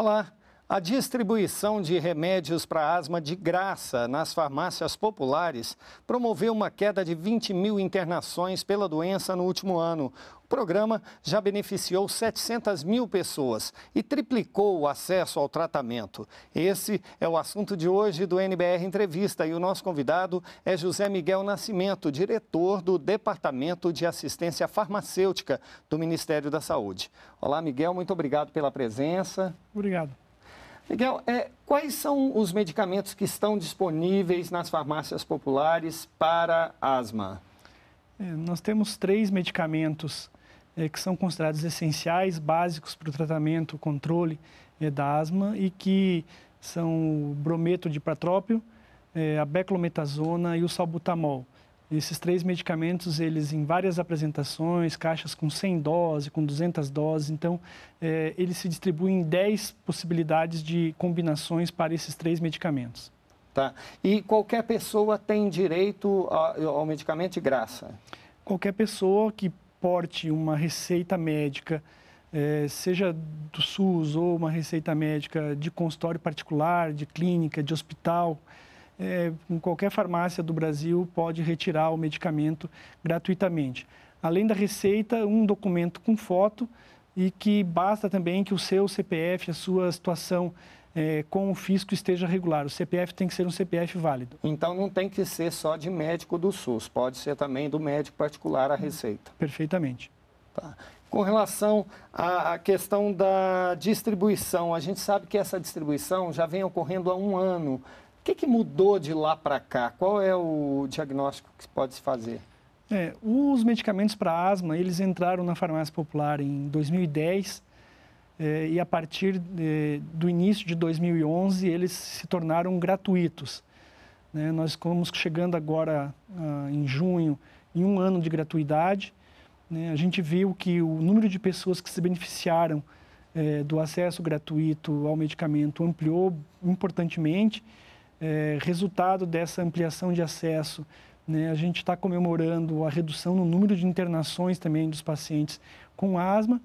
Olá, a distribuição de remédios para asma de graça nas farmácias populares promoveu uma queda de 20 mil internações pela doença no último ano. O programa já beneficiou 700 mil pessoas e triplicou o acesso ao tratamento. Esse é o assunto de hoje do NBR Entrevista e o nosso convidado é José Miguel Nascimento, diretor do Departamento de Assistência Farmacêutica do Ministério da Saúde. Olá, Miguel, muito obrigado pela presença. Obrigado. Miguel, é, quais são os medicamentos que estão disponíveis nas farmácias populares para asma? É, nós temos três medicamentos é, que são considerados essenciais, básicos para o tratamento, controle é, da asma e que são o brometo de patrópio, é, a beclometasona e o salbutamol. Esses três medicamentos, eles em várias apresentações, caixas com 100 doses, com 200 doses, então é, eles se distribuem em 10 possibilidades de combinações para esses três medicamentos. Tá. E qualquer pessoa tem direito ao, medicamento de graça? Qualquer pessoa que porte uma receita médica, é, seja do SUS ou uma receita médica de consultório particular, de clínica, de hospital, é, em qualquer farmácia do Brasil pode retirar o medicamento gratuitamente. Além da receita, um documento com foto e que basta também que o seu CPF, a sua situação é, com o fisco esteja regular. O CPF tem que ser um CPF válido. Então não tem que ser só de médico do SUS, pode ser também do médico particular a receita. Perfeitamente. Tá. Com relação à questão da distribuição, a gente sabe que essa distribuição já vem ocorrendo há um ano o que, que mudou de lá para cá? Qual é o diagnóstico que pode se fazer? É, os medicamentos para asma, eles entraram na farmácia popular em 2010 é, e a partir de, é, do início de 2011 eles se tornaram gratuitos. Né? Nós estamos chegando agora ah, em junho em um ano de gratuidade. Né? A gente viu que o número de pessoas que se beneficiaram é, do acesso gratuito ao medicamento ampliou importantemente é, resultado dessa ampliação de acesso. Né? A gente está comemorando a redução no número de internações também dos pacientes com asma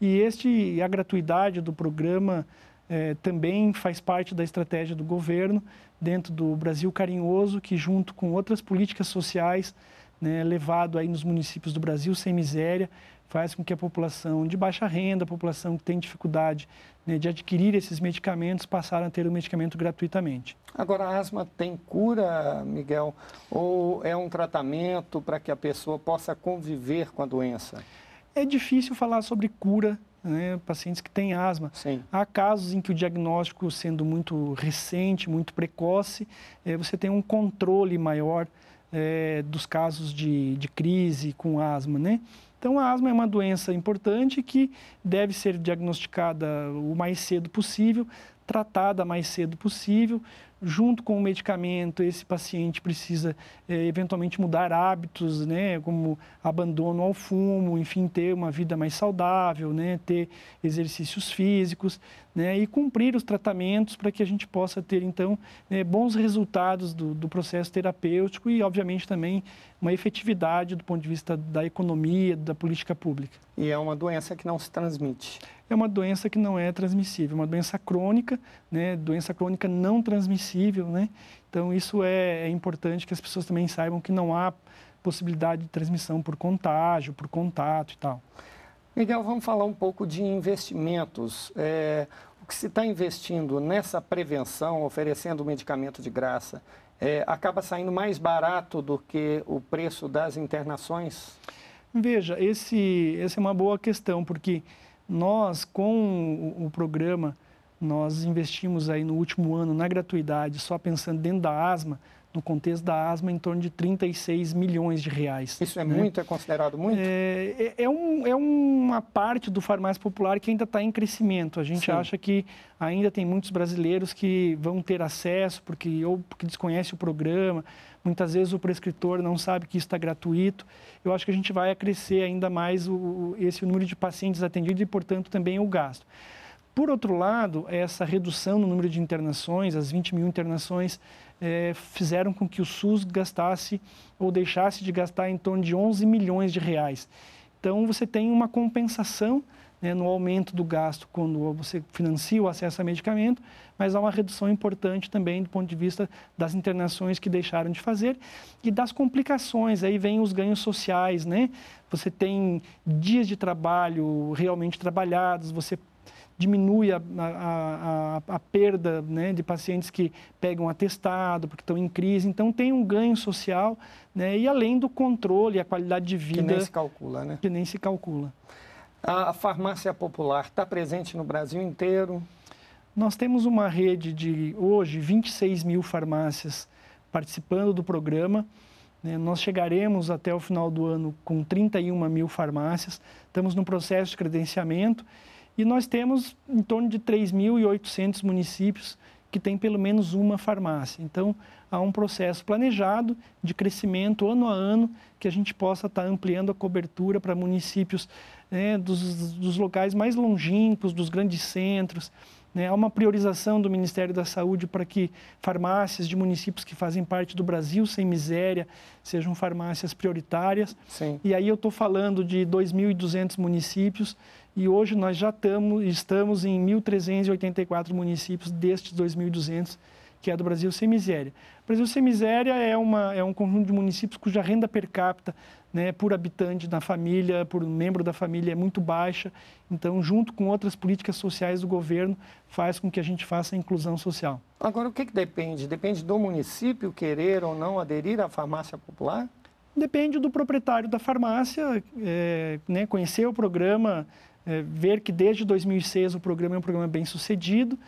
e este a gratuidade do programa é, também faz parte da estratégia do governo dentro do Brasil Carinhoso, que junto com outras políticas sociais né, levado aí nos municípios do Brasil sem miséria, faz com que a população de baixa renda, a população que tem dificuldade né, de adquirir esses medicamentos, passaram a ter o medicamento gratuitamente. Agora, a asma tem cura, Miguel? Ou é um tratamento para que a pessoa possa conviver com a doença? É difícil falar sobre cura né, pacientes que têm asma. Sim. Há casos em que o diagnóstico, sendo muito recente, muito precoce, eh, você tem um controle maior é, dos casos de, de crise com asma, né? Então, a asma é uma doença importante que deve ser diagnosticada o mais cedo possível, tratada mais cedo possível, junto com o medicamento, esse paciente precisa é, eventualmente mudar hábitos, né, como abandono ao fumo, enfim, ter uma vida mais saudável, né, ter exercícios físicos, né, e cumprir os tratamentos para que a gente possa ter, então, né, bons resultados do, do processo terapêutico e, obviamente, também uma efetividade do ponto de vista da economia, da política pública. E é uma doença que não se transmite. É uma doença que não é transmissível, uma doença crônica, né? doença crônica não transmissível. Né? Então, isso é, é importante que as pessoas também saibam que não há possibilidade de transmissão por contágio, por contato e tal. Miguel, vamos falar um pouco de investimentos. É, o que se está investindo nessa prevenção, oferecendo medicamento de graça, é, acaba saindo mais barato do que o preço das internações? Veja, esse, essa é uma boa questão, porque nós, com o, o programa, nós investimos aí no último ano na gratuidade, só pensando dentro da asma, no contexto da asma, em torno de 36 milhões de reais. Isso é né? muito? É considerado muito? É, é, é, um, é uma parte do farmácia popular que ainda está em crescimento. A gente Sim. acha que ainda tem muitos brasileiros que vão ter acesso, porque ou porque desconhece o programa, muitas vezes o prescritor não sabe que isso está gratuito. Eu acho que a gente vai crescer ainda mais o, esse número de pacientes atendidos e, portanto, também o gasto. Por outro lado, essa redução no número de internações, as 20 mil internações é, fizeram com que o SUS gastasse ou deixasse de gastar em torno de 11 milhões de reais. Então, você tem uma compensação né, no aumento do gasto quando você financia o acesso a medicamento, mas há uma redução importante também do ponto de vista das internações que deixaram de fazer e das complicações. Aí vem os ganhos sociais, né? Você tem dias de trabalho realmente trabalhados, você diminui a, a, a, a perda né, de pacientes que pegam atestado, porque estão em crise. Então, tem um ganho social, né, e além do controle, a qualidade de vida. Que nem se calcula, né? Que nem se calcula. A farmácia popular está presente no Brasil inteiro? Nós temos uma rede de, hoje, 26 mil farmácias participando do programa. Né. Nós chegaremos até o final do ano com 31 mil farmácias. Estamos no processo de credenciamento e nós temos em torno de 3.800 municípios que têm pelo menos uma farmácia. Então, há um processo planejado de crescimento ano a ano que a gente possa estar ampliando a cobertura para municípios né, dos, dos locais mais longínquos, dos grandes centros. Né? Há uma priorização do Ministério da Saúde para que farmácias de municípios que fazem parte do Brasil sem miséria sejam farmácias prioritárias. Sim. E aí eu estou falando de 2.200 municípios e hoje nós já tamo, estamos em 1.384 municípios destes 2.200 que é do Brasil Sem Miséria. O Brasil Sem Miséria é, uma, é um conjunto de municípios cuja renda per capita né, por habitante na família, por membro da família é muito baixa. Então, junto com outras políticas sociais do governo, faz com que a gente faça a inclusão social. Agora, o que, que depende? Depende do município querer ou não aderir à farmácia popular? Depende do proprietário da farmácia, é, né, conhecer o programa, é, ver que desde 2006 o programa é um programa bem sucedido.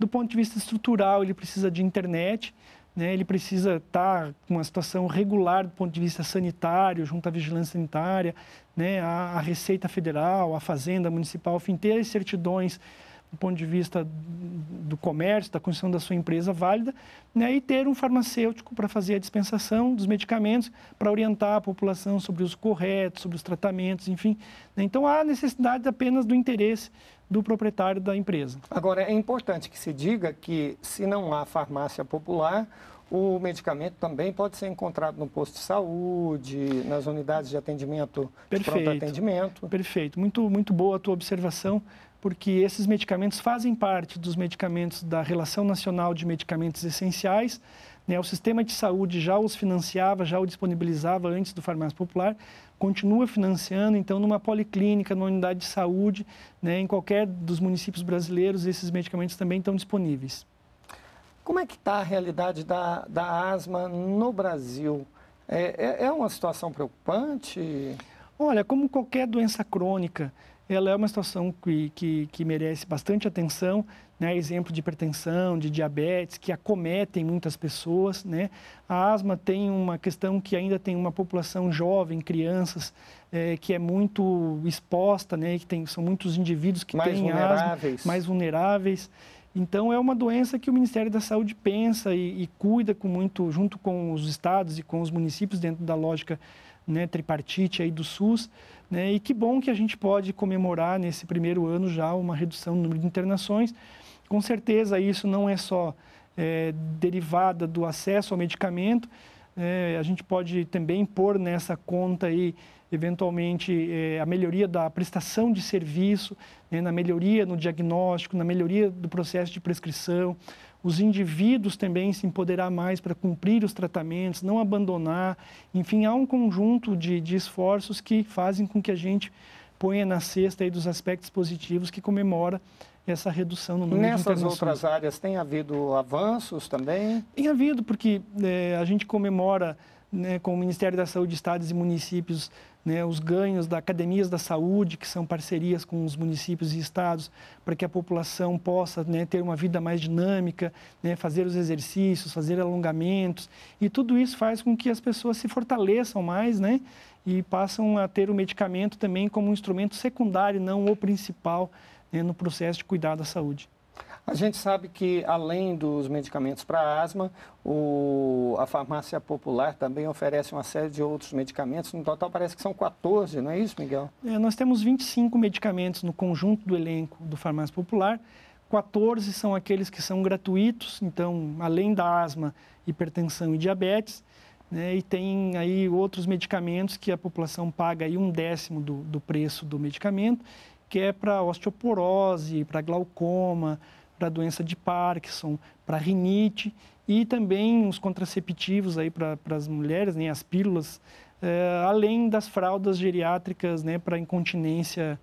Do ponto de vista estrutural, ele precisa de internet, né? ele precisa estar tá com uma situação regular do ponto de vista sanitário, junto à vigilância sanitária, né? a, a Receita Federal, a Fazenda Municipal, enfim, ter as certidões do ponto de vista do comércio, da construção da sua empresa válida, né, e ter um farmacêutico para fazer a dispensação dos medicamentos, para orientar a população sobre os corretos, sobre os tratamentos, enfim. Né. Então, há necessidade apenas do interesse do proprietário da empresa. Agora, é importante que se diga que, se não há farmácia popular, o medicamento também pode ser encontrado no posto de saúde, nas unidades de atendimento, Perfeito. de pronto atendimento. Perfeito, muito, muito boa a tua observação porque esses medicamentos fazem parte dos medicamentos da Relação Nacional de Medicamentos Essenciais. Né? O sistema de saúde já os financiava, já o disponibilizava antes do Farmácia Popular, continua financiando, então, numa policlínica, numa unidade de saúde, né? em qualquer dos municípios brasileiros, esses medicamentos também estão disponíveis. Como é que está a realidade da, da asma no Brasil? É, é, é uma situação preocupante? Olha, como qualquer doença crônica, ela é uma situação que, que, que merece bastante atenção, né? exemplo de hipertensão, de diabetes, que acometem muitas pessoas. Né? A asma tem uma questão que ainda tem uma população jovem, crianças, é, que é muito exposta, né? que tem, são muitos indivíduos que mais têm vulneráveis. asma, mais vulneráveis. Então, é uma doença que o Ministério da Saúde pensa e, e cuida com muito, junto com os estados e com os municípios, dentro da lógica né, tripartite aí do SUS, né? E que bom que a gente pode comemorar nesse primeiro ano já uma redução no número de internações. Com certeza, isso não é só é, derivada do acesso ao medicamento, é, a gente pode também pôr nessa conta aí, eventualmente, é, a melhoria da prestação de serviço, né, na melhoria no diagnóstico, na melhoria do processo de prescrição, os indivíduos também se empoderar mais para cumprir os tratamentos, não abandonar. Enfim, há um conjunto de, de esforços que fazem com que a gente ponha na cesta aí dos aspectos positivos que comemora essa redução no número Nessas de internações. Nessas outras áreas tem havido avanços também? Tem havido, porque é, a gente comemora né, com o Ministério da Saúde, Estados e Municípios né, os ganhos da academias da saúde, que são parcerias com os municípios e estados, para que a população possa né, ter uma vida mais dinâmica, né, fazer os exercícios, fazer alongamentos. E tudo isso faz com que as pessoas se fortaleçam mais né, e passam a ter o medicamento também como um instrumento secundário, não o principal, né, no processo de cuidar da saúde. A gente sabe que, além dos medicamentos para asma, o, a farmácia popular também oferece uma série de outros medicamentos. No total, parece que são 14, não é isso, Miguel? É, nós temos 25 medicamentos no conjunto do elenco do Farmácia Popular. 14 são aqueles que são gratuitos, então, além da asma, hipertensão e diabetes. Né, e tem aí outros medicamentos que a população paga aí um décimo do, do preço do medicamento, que é para osteoporose, para glaucoma, para a doença de Parkinson, para rinite e também os contraceptivos aí para as mulheres, né, as pílulas, é, além das fraldas geriátricas né, para incontinência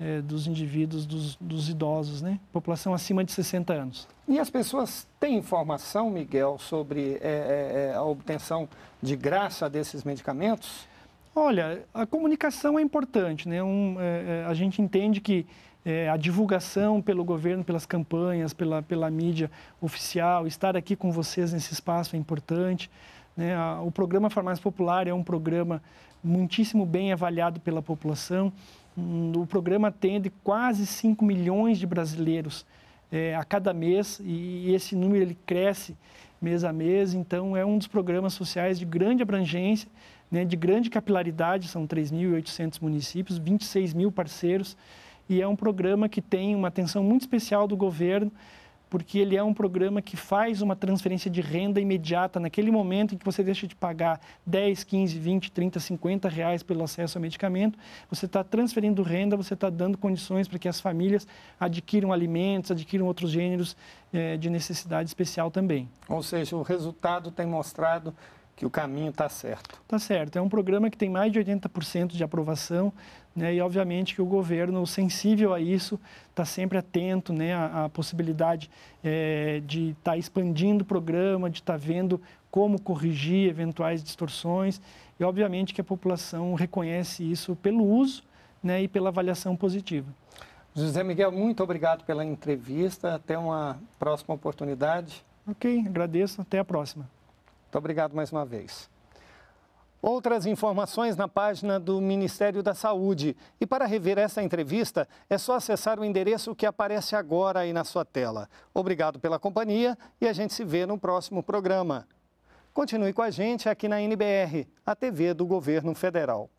é, dos indivíduos, dos, dos, idosos, né, população acima de 60 anos. E as pessoas têm informação, Miguel, sobre é, a obtenção de graça desses medicamentos? Olha, a comunicação é importante, né? Um, é, é, a gente entende que é, a divulgação pelo governo, pelas campanhas, pela, pela mídia oficial, estar aqui com vocês nesse espaço é importante. Né? A, o programa Farmácia Popular é um programa muitíssimo bem avaliado pela população. Hum, o programa atende quase 5 milhões de brasileiros é, a cada mês e, e esse número ele cresce mês a mês. Então, é um dos programas sociais de grande abrangência, né, de grande capilaridade, são 3.800 municípios, 26 mil parceiros, e é um programa que tem uma atenção muito especial do governo porque ele é um programa que faz uma transferência de renda imediata naquele momento em que você deixa de pagar 10, 15, 20, 30, 50 reais pelo acesso ao medicamento. Você está transferindo renda, você está dando condições para que as famílias adquiram alimentos, adquiram outros gêneros eh, de necessidade especial também. Ou seja, o resultado tem mostrado que o caminho está certo. Está certo. É um programa que tem mais de 80% de aprovação, né? E obviamente que o governo sensível a isso está sempre atento, né? à possibilidade é, de estar tá expandindo o programa, de estar tá vendo como corrigir eventuais distorções. E obviamente que a população reconhece isso pelo uso, né? E pela avaliação positiva. José Miguel, muito obrigado pela entrevista. Até uma próxima oportunidade. Ok, agradeço. Até a próxima. Muito obrigado mais uma vez. Outras informações na página do Ministério da Saúde. E para rever essa entrevista, é só acessar o endereço que aparece agora aí na sua tela. Obrigado pela companhia e a gente se vê no próximo programa. Continue com a gente aqui na NBR, a TV do Governo Federal.